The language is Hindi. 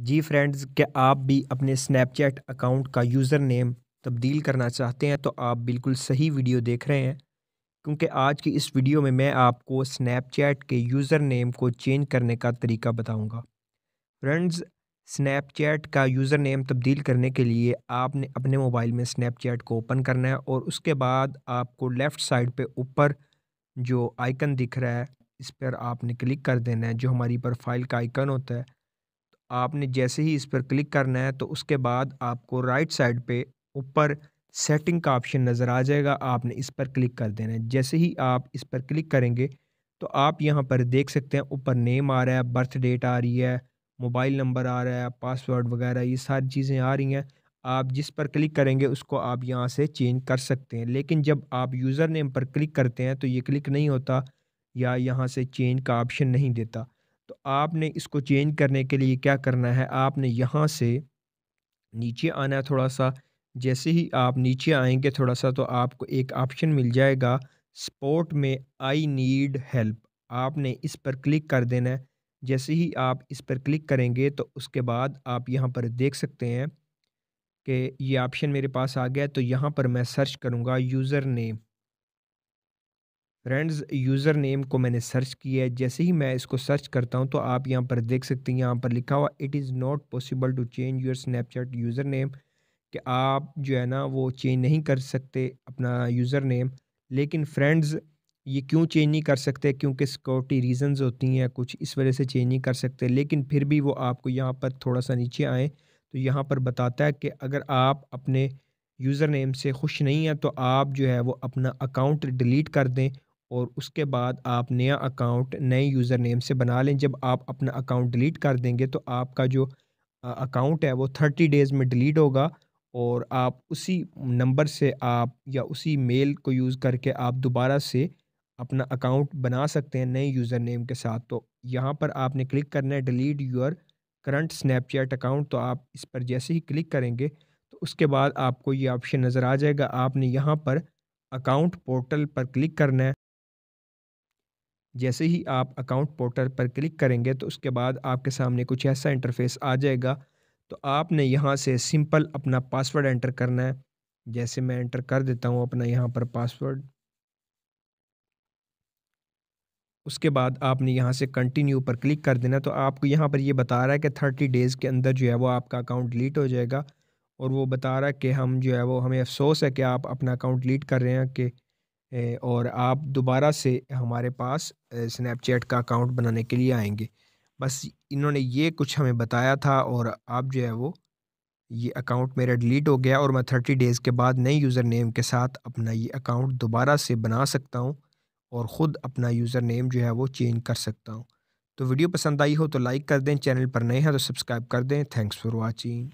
जी फ्रेंड्स क्या आप भी अपने स्नैपचैट अकाउंट का यूज़र नेम तब्दील करना चाहते हैं तो आप बिल्कुल सही वीडियो देख रहे हैं क्योंकि आज की इस वीडियो में मैं आपको स्नैपचैट के यूज़र नेम को चेंज करने का तरीका बताऊंगा। फ्रेंड्स स्नैपचैट का यूज़र नेम तब्दील करने के लिए आपने अपने मोबाइल में स्नैपचैट को ओपन करना है और उसके बाद आपको लेफ़्ट साइड पर ऊपर जो आइकन दिख रहा है इस पर आपने क्लिक कर देना है जो हमारी प्रोफाइल का आइकन होता है आपने जैसे ही इस पर क्लिक करना है तो उसके बाद आपको राइट साइड पे ऊपर सेटिंग का ऑप्शन नज़र आ जाएगा आपने इस पर क्लिक कर देना है जैसे ही आप इस पर क्लिक करेंगे तो आप यहाँ पर देख सकते हैं ऊपर नेम आ रहा है बर्थ डेट आ रही है मोबाइल नंबर आ रहा है पासवर्ड वगैरह ये सारी चीज़ें आ रही हैं आप जिस पर क्लिक करेंगे उसको आप यहाँ से चेंज कर सकते हैं लेकिन जब आप यूज़र नेम पर क्लिक करते हैं तो ये क्लिक नहीं होता या यहाँ से चेंज का ऑप्शन नहीं देता तो आपने इसको चेंज करने के लिए क्या करना है आपने यहाँ से नीचे आना है थोड़ा सा जैसे ही आप नीचे आएंगे थोड़ा सा तो आपको एक ऑप्शन मिल जाएगा स्पोर्ट में आई नीड हेल्प आपने इस पर क्लिक कर देना है जैसे ही आप इस पर क्लिक करेंगे तो उसके बाद आप यहाँ पर देख सकते हैं कि ये ऑप्शन मेरे पास आ गया तो यहाँ पर मैं सर्च करूँगा user name friends user name को मैंने सर्च किया है जैसे ही मैं इसको सर्च करता हूँ तो आप यहाँ पर देख सकते हैं यहाँ पर लिखा हुआ it is not possible to change your Snapchat user name कि आप जो है ना वो चेंज नहीं कर सकते अपना यूज़र नेम लेकिन फ्रेंड्स ये क्यों चेंज नहीं कर सकते क्योंकि सिक्योरिटी रीज़नस होती हैं कुछ इस वजह से चेंज नहीं कर सकते लेकिन फिर भी वो आपको यहाँ पर थोड़ा सा नीचे आएँ तो यहाँ पर बताता है कि अगर आप अपने यूज़र नेम से खुश नहीं हैं तो आप जो है वो अपना अकाउंट डिलीट कर दें और उसके बाद आप नया अकाउंट नए यूज़र नेम से बना लें जब आप अपना अकाउंट डिलीट कर देंगे तो आपका जो अकाउंट है वो थर्टी डेज़ में डिलीट होगा और आप उसी नंबर से आप या उसी मेल को यूज़ करके आप दोबारा से अपना अकाउंट बना सकते हैं नए यूज़र नेम के साथ तो यहाँ पर आपने क्लिक करना है delete your current Snapchat account तो आप इस पर जैसे ही क्लिक करेंगे तो उसके बाद आपको ये ऑप्शन नज़र आ जाएगा आपने यहाँ पर अकाउंट पोर्टल पर क्लिक करना है जैसे ही आप अकाउंट पोर्टल पर क्लिक करेंगे तो उसके बाद आपके सामने कुछ ऐसा इंटरफेस आ जाएगा तो आपने यहाँ से सिंपल अपना पासवर्ड एंटर करना है जैसे मैं एंटर कर देता हूँ अपना यहाँ पर पासवर्ड उसके बाद आपने यहाँ से कंटिन्यू पर क्लिक कर देना तो आपको यहाँ पर ये यह बता रहा है कि थर्टी डेज़ के अंदर जो है वो आपका अकाउंट डिलीट हो जाएगा और वो बता रहा है कि हम जो है वो हमें अफसोस है कि आप अपना अकाउंट डिलीट कर रहे हैं कि और आप दोबारा से हमारे पास स्नैपचैट का अकाउंट बनाने के लिए आएंगे बस इन्होंने ये कुछ हमें बताया था और आप जो है वो ये अकाउंट मेरा डिलीट हो गया और मैं थर्टी डेज़ के बाद नए यूज़र नेम के साथ अपना ये अकाउंट दोबारा से बना सकता हूँ और ख़ुद अपना यूज़र नेम जो है वो चेंज कर सकता हूँ तो वीडियो पसंद आई हो तो लाइक कर दें चैनल पर नए हैं तो सब्सक्राइब कर दें थैंक्स फॉर वॉचिंग